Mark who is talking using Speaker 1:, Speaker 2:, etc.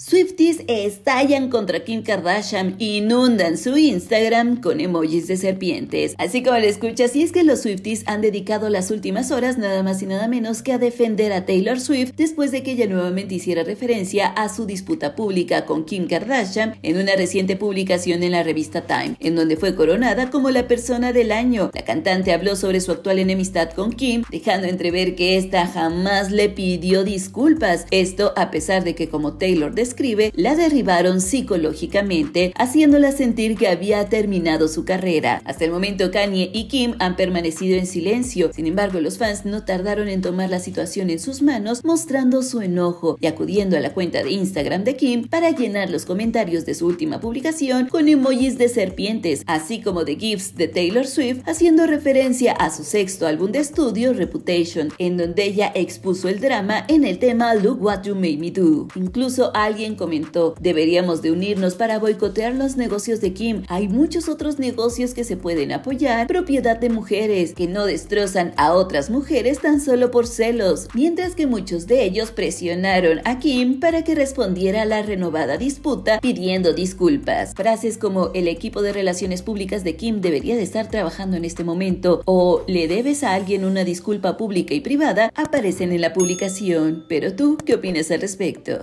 Speaker 1: Swifties estallan contra Kim Kardashian e inundan su Instagram con emojis de serpientes. Así como la escuchas, y es que los Swifties han dedicado las últimas horas nada más y nada menos que a defender a Taylor Swift después de que ella nuevamente hiciera referencia a su disputa pública con Kim Kardashian en una reciente publicación en la revista Time, en donde fue coronada como la persona del año. La cantante habló sobre su actual enemistad con Kim, dejando entrever que esta jamás le pidió disculpas. Esto a pesar de que como Taylor de escribe, la derribaron psicológicamente, haciéndola sentir que había terminado su carrera. Hasta el momento, Kanye y Kim han permanecido en silencio. Sin embargo, los fans no tardaron en tomar la situación en sus manos, mostrando su enojo y acudiendo a la cuenta de Instagram de Kim para llenar los comentarios de su última publicación con emojis de serpientes, así como de GIFs de Taylor Swift, haciendo referencia a su sexto álbum de estudio, Reputation, en donde ella expuso el drama en el tema Look What You Made Me Do. Incluso alguien alguien comentó, deberíamos de unirnos para boicotear los negocios de Kim. Hay muchos otros negocios que se pueden apoyar, propiedad de mujeres, que no destrozan a otras mujeres tan solo por celos, mientras que muchos de ellos presionaron a Kim para que respondiera a la renovada disputa pidiendo disculpas. Frases como el equipo de relaciones públicas de Kim debería de estar trabajando en este momento o le debes a alguien una disculpa pública y privada aparecen en la publicación. Pero tú, ¿qué opinas al respecto?